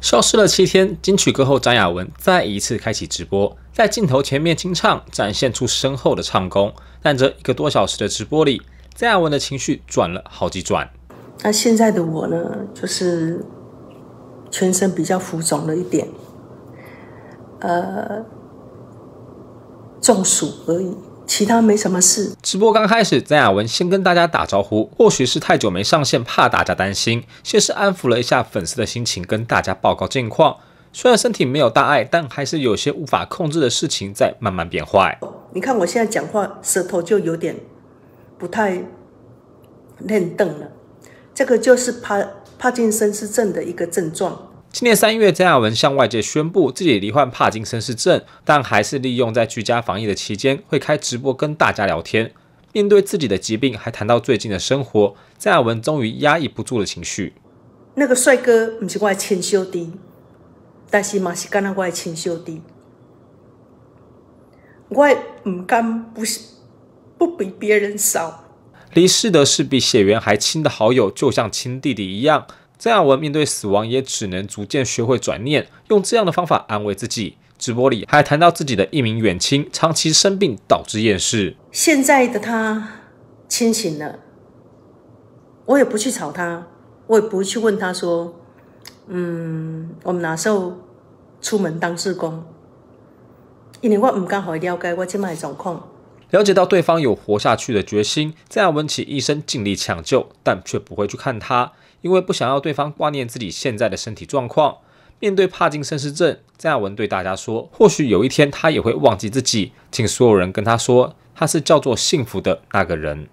消失了七天，金曲歌后张雅文再一次开启直播，在镜头前面清唱，展现出深厚的唱功。但这一个多小时的直播里，张雅文的情绪转了好几转。那现在的我呢，就是全身比较浮肿了一点，呃，中暑而已。其他没什么事。直播刚开始，曾雅文先跟大家打招呼，或许是太久没上线，怕大家担心，先是安抚了一下粉丝的心情，跟大家报告近况。虽然身体没有大碍，但还是有些无法控制的事情在慢慢变坏。你看我现在讲话，舌头就有点不太练凳了，这个就是帕帕金森氏症的一个症状。今年三月，曾雅文向外界宣布自己罹患帕金森氏症，但还是利用在居家防疫的期间，会开直播跟大家聊天。面对自己的疾病，还谈到最近的生活。曾雅文终于压抑不住的情绪，那个帅哥不是我的亲兄弟，但是嘛是干阿我的亲兄弟，我唔甘不是不比别人少。离世的是比血缘还亲的好友，就像亲弟弟一样。郑亚文面对死亡，也只能逐渐学会转念，用这样的方法安慰自己。直播里还谈到自己的一名远亲，长期生病导致厌世。现在的他清醒了，我也不去吵他，我也不去问他说：“嗯，我们哪时候出门当志工？”因为我唔敢好了解我即卖状况。了解到对方有活下去的决心，曾亚文起医生尽力抢救，但却不会去看他，因为不想要对方挂念自己现在的身体状况。面对帕金森氏症，郑亚文对大家说：“或许有一天他也会忘记自己，请所有人跟他说，他是叫做幸福的那个人。”